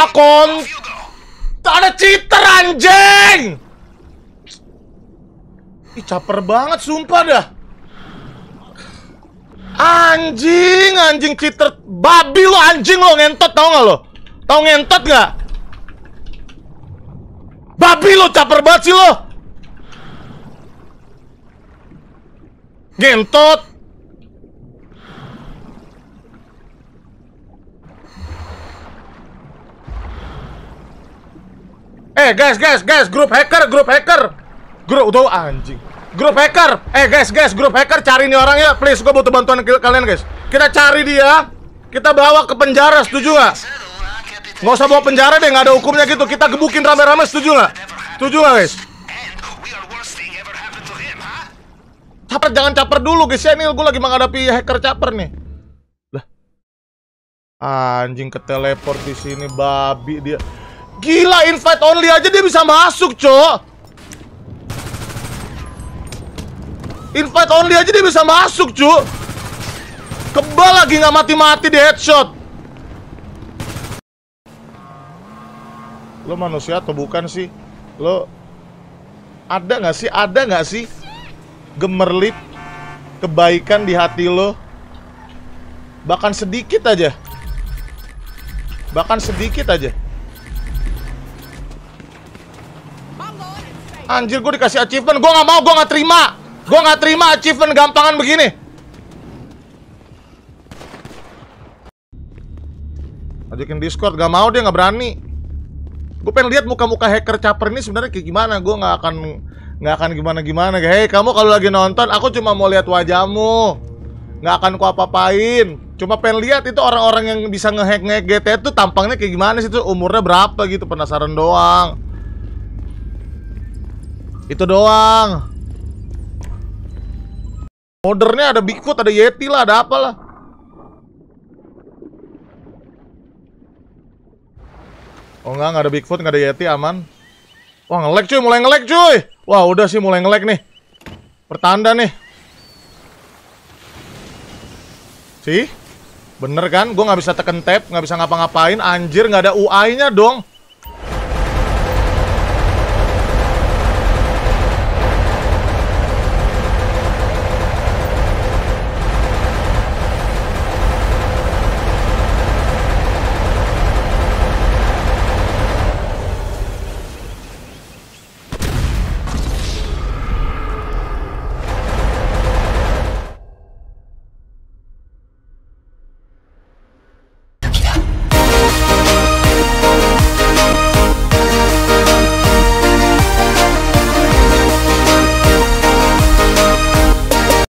Akon. Tak ada cheater anjing. Ih caper banget sumpah dah. Anjing, anjing cheater babi lo anjing lo ngentot tau gak lo? Tau ngentot gak? Babi lo caper banget sih lo. Ngentot. Eh guys guys guys grup hacker grup hacker grup udah anjing grup hacker eh guys guys grup hacker cari nih orang ya please gue butuh bantuan kalian guys kita cari dia kita bawa ke penjara setuju nggak nggak usah bawa penjara deh nggak ada hukumnya gitu kita gebukin rame-rame setuju nggak setuju nggak guys caper jangan caper dulu guys ya ini gue lagi menghadapi hacker caper nih lah anjing ke teleport di sini babi dia Gila, invite only aja dia bisa masuk, Cok. Invite only aja dia bisa masuk, Cuk. Kebal lagi nggak mati-mati di headshot. Lo manusia atau bukan sih? Lo ada nggak sih? Ada nggak sih? Gemerlip kebaikan di hati lo. Bahkan sedikit aja. Bahkan sedikit aja. Anjir gue dikasih achievement Gue gak mau, gue gak terima Gue gak terima achievement gampangan begini Ajakin Discord, gak mau dia gak berani Gue pengen lihat muka-muka hacker caper ini sebenarnya kayak gimana Gue gak akan gak akan gimana-gimana Hei kamu kalau lagi nonton aku cuma mau lihat wajahmu Gak akan ku apa-apain cuma pengen lihat itu orang-orang yang bisa ngehack ngehack GT itu tampangnya kayak gimana sih tuh, umurnya berapa gitu penasaran doang itu doang. modernnya ada Bigfoot, ada Yeti lah, ada apa lah Oh enggak, enggak ada Bigfoot, enggak ada Yeti, aman. Wah, ngelek cuy, mulai ngelek cuy. Wah, udah sih mulai ngelek nih. Pertanda nih. Sih? Bener kan? Gue nggak bisa tekan tap nggak bisa ngapa-ngapain. Anjir, nggak ada UI-nya dong.